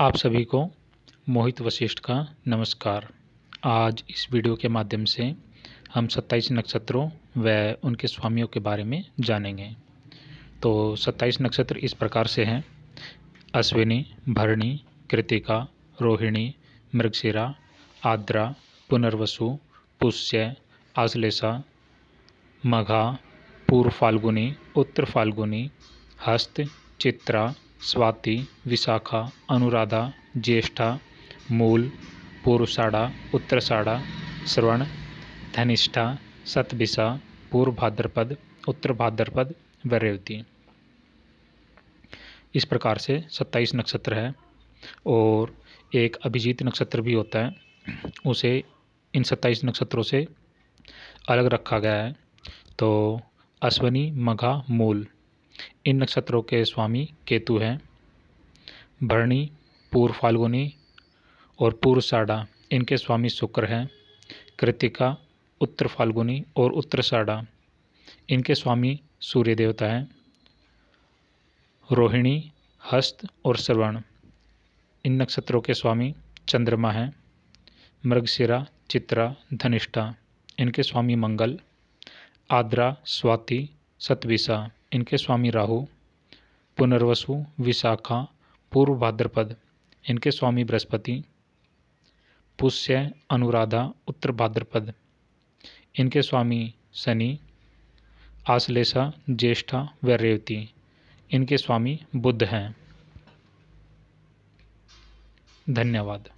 आप सभी को मोहित वशिष्ठ का नमस्कार आज इस वीडियो के माध्यम से हम 27 नक्षत्रों व उनके स्वामियों के बारे में जानेंगे तो 27 नक्षत्र इस प्रकार से हैं अश्विनी भरणी कृतिका रोहिणी मृगशिरा आद्रा पुनर्वसु पुष्य आश्लेषा मघा पूर्व फाल्गुनी उत्तर फाल्गुनी हस्त चित्रा स्वाति विशाखा अनुराधा ज्येष्ठा मूल पूर्वषाढ़ा उत्तरषाढ़ा श्रवण धनिष्ठा सतभिषा पूर्व भाद्रपद उत्तर भाद्रपद व रेवती इस प्रकार से सत्ताईस नक्षत्र है और एक अभिजीत नक्षत्र भी होता है उसे इन सत्ताईस नक्षत्रों से अलग रखा गया है तो अश्वनी मघा मूल इन नक्षत्रों के स्वामी केतु हैं भरणी पूर्व फाल्गुनी और पूर्व साडा इनके स्वामी शुक्र हैं कृतिका उत्तर फाल्गुनी और उत्तर साडा इनके स्वामी सूर्य देवता हैं रोहिणी हस्त और श्रवण इन नक्षत्रों के स्वामी चंद्रमा हैं मृगशिरा चित्रा धनिष्ठा इनके स्वामी मंगल आद्रा स्वाति सतविशा इनके स्वामी राहु पुनर्वसु विशाखा पूर्व भाद्रपद इनके स्वामी बृहस्पति पुष्य अनुराधा उत्तर भाद्रपद इनके स्वामी शनि आश्लेषा ज्येष्ठा व रेवती इनके स्वामी बुद्ध हैं धन्यवाद